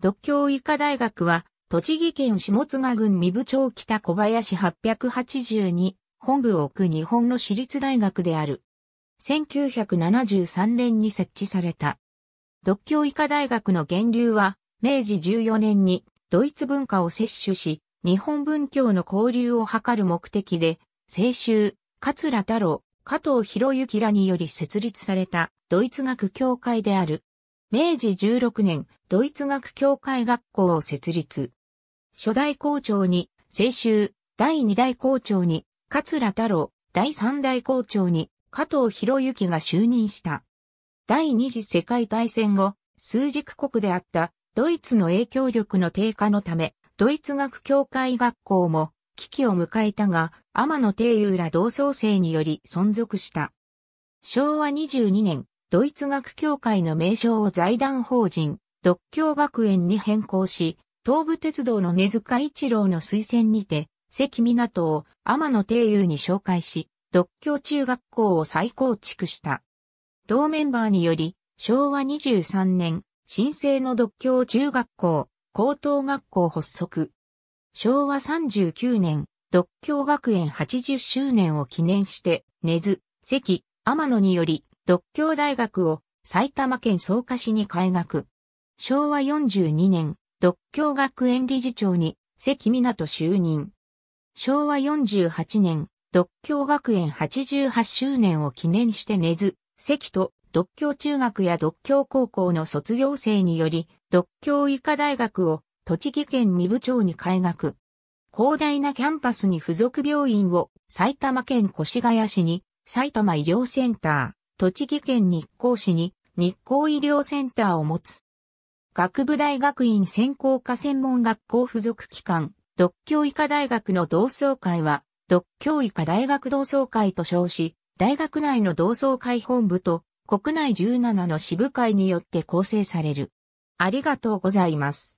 独協医科大学は、栃木県下津賀郡三部町北小林882本部を置く日本の私立大学である。1973年に設置された。独協医科大学の源流は、明治14年にドイツ文化を摂取し、日本文教の交流を図る目的で、清州、桂太郎、加藤博之らにより設立されたドイツ学協会である。明治16年、ドイツ学協会学校を設立。初代校長に、清州、第二代校長に、桂太郎、第三代校長に、加藤博之が就任した。第二次世界大戦後、数軸国であったドイツの影響力の低下のため、ドイツ学協会学校も危機を迎えたが、天野定友ら同窓生により存続した。昭和22年、ドイツ学協会の名称を財団法人、独協学園に変更し、東武鉄道の根塚一郎の推薦にて、関港を天野定友に紹介し、独協中学校を再構築した。同メンバーにより、昭和23年、新生の独協中学校、高等学校発足。昭和39年、独協学園80周年を記念して、根津、関、天野により、独協大学を埼玉県草加市に開学。昭和42年、独協学園理事長に関港就任。昭和48年、独協学園88周年を記念して根津、関と独協中学や独協高校の卒業生により、独協医科大学を栃木県三部町に開学。広大なキャンパスに付属病院を埼玉県越谷市に埼玉医療センター、栃木県日光市に日光医療センターを持つ。学部大学院専攻科専門学校附属機関、独協医科大学の同窓会は、独協医科大学同窓会と称し、大学内の同窓会本部と国内17の支部会によって構成される。ありがとうございます。